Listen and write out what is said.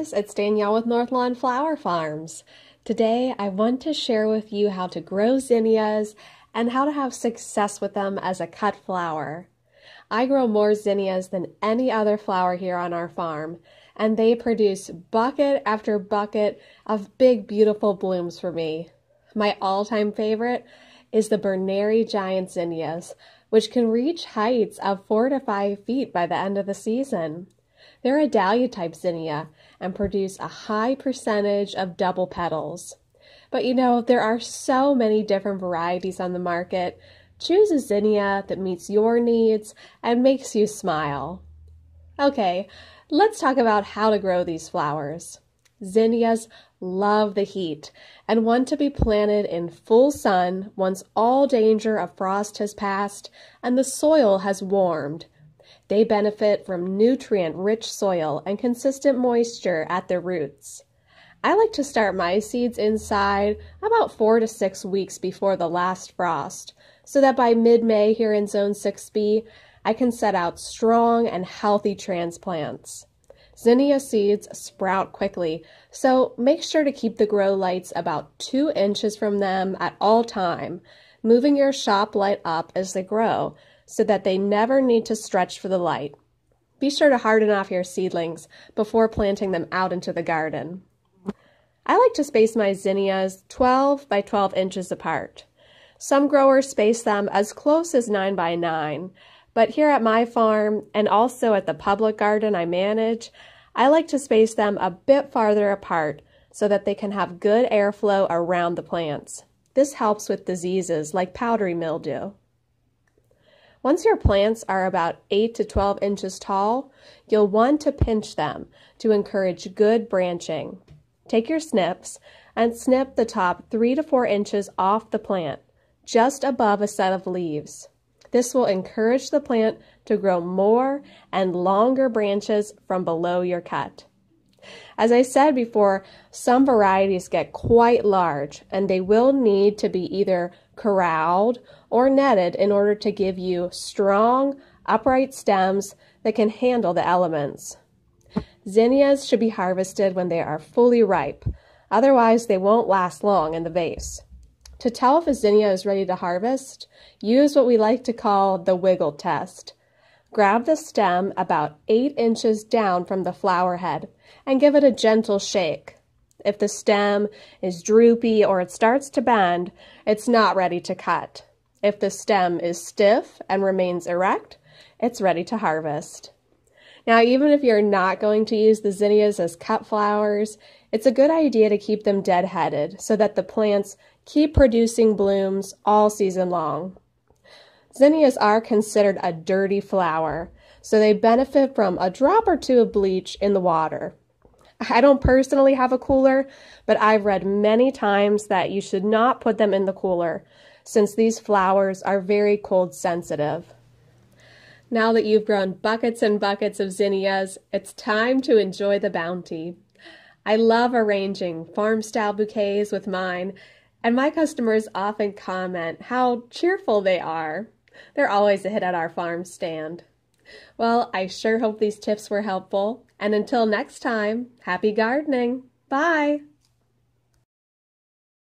guys, it's Danielle with Northlawn Flower Farms. Today I want to share with you how to grow zinnias and how to have success with them as a cut flower. I grow more zinnias than any other flower here on our farm, and they produce bucket after bucket of big beautiful blooms for me. My all-time favorite is the Berneri giant zinnias, which can reach heights of 4 to 5 feet by the end of the season. They're a dahlia type zinnia and produce a high percentage of double petals. But you know, there are so many different varieties on the market. Choose a zinnia that meets your needs and makes you smile. Okay, let's talk about how to grow these flowers. Zinnias love the heat and want to be planted in full sun once all danger of frost has passed and the soil has warmed they benefit from nutrient rich soil and consistent moisture at their roots. I like to start my seeds inside about four to six weeks before the last frost, so that by mid May here in Zone 6B, I can set out strong and healthy transplants. Zinnia seeds sprout quickly, so make sure to keep the grow lights about two inches from them at all time, moving your shop light up as they grow so that they never need to stretch for the light. Be sure to harden off your seedlings before planting them out into the garden. I like to space my zinnias 12 by 12 inches apart. Some growers space them as close as 9 by 9, but here at my farm and also at the public garden I manage, I like to space them a bit farther apart so that they can have good airflow around the plants. This helps with diseases like powdery mildew. Once your plants are about 8 to 12 inches tall, you'll want to pinch them to encourage good branching. Take your snips and snip the top 3 to 4 inches off the plant, just above a set of leaves. This will encourage the plant to grow more and longer branches from below your cut. As I said before, some varieties get quite large and they will need to be either corralled or netted in order to give you strong, upright stems that can handle the elements. Zinnias should be harvested when they are fully ripe, otherwise they won't last long in the vase. To tell if a zinnia is ready to harvest, use what we like to call the wiggle test. Grab the stem about 8 inches down from the flower head and give it a gentle shake. If the stem is droopy or it starts to bend, it's not ready to cut. If the stem is stiff and remains erect, it's ready to harvest. Now, even if you're not going to use the zinnias as cut flowers, it's a good idea to keep them deadheaded so that the plants keep producing blooms all season long. Zinnias are considered a dirty flower, so they benefit from a drop or two of bleach in the water. I don't personally have a cooler, but I've read many times that you should not put them in the cooler since these flowers are very cold sensitive. Now that you've grown buckets and buckets of zinnias, it's time to enjoy the bounty. I love arranging farm style bouquets with mine, and my customers often comment how cheerful they are. They're always a hit at our farm stand. Well, I sure hope these tips were helpful. And until next time, happy gardening. Bye.